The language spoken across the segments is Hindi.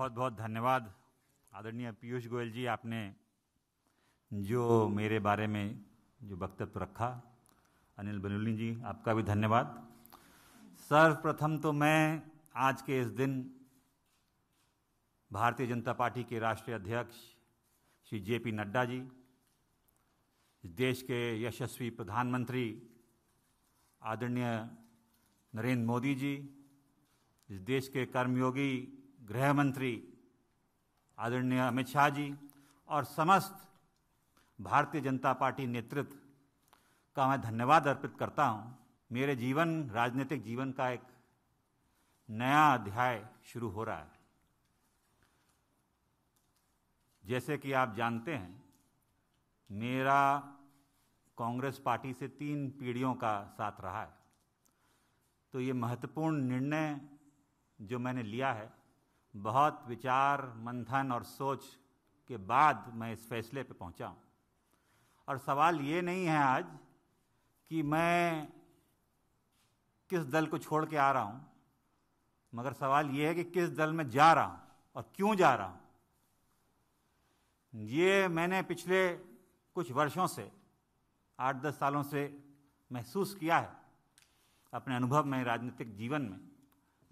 बहुत बहुत धन्यवाद आदरणीय पीयूष गोयल जी आपने जो मेरे बारे में जो वक्तव्य रखा अनिल बनुली जी आपका भी धन्यवाद सर्वप्रथम तो मैं आज के इस दिन भारतीय जनता पार्टी के राष्ट्रीय अध्यक्ष श्री जे पी नड्डा जी देश के यशस्वी प्रधानमंत्री आदरणीय नरेंद्र मोदी जी इस देश के कर्मयोगी गृहमंत्री आदरणीय अमित शाह जी और समस्त भारतीय जनता पार्टी नेतृत्व का मैं धन्यवाद अर्पित करता हूँ मेरे जीवन राजनीतिक जीवन का एक नया अध्याय शुरू हो रहा है जैसे कि आप जानते हैं मेरा कांग्रेस पार्टी से तीन पीढ़ियों का साथ रहा है तो ये महत्वपूर्ण निर्णय जो मैंने लिया है बहुत विचार मंथन और सोच के बाद मैं इस फैसले पे पहुंचा और सवाल ये नहीं है आज कि मैं किस दल को छोड़ के आ रहा हूं मगर सवाल यह है कि किस दल में जा रहा हूं और क्यों जा रहा हूं ये मैंने पिछले कुछ वर्षों से आठ दस सालों से महसूस किया है अपने अनुभव में राजनीतिक जीवन में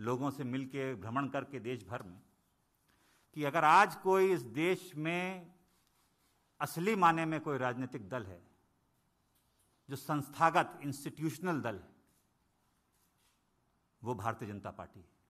लोगों से मिलके भ्रमण करके देश भर में कि अगर आज कोई इस देश में असली माने में कोई राजनीतिक दल है जो संस्थागत इंस्टीट्यूशनल दल है वो भारतीय जनता पार्टी है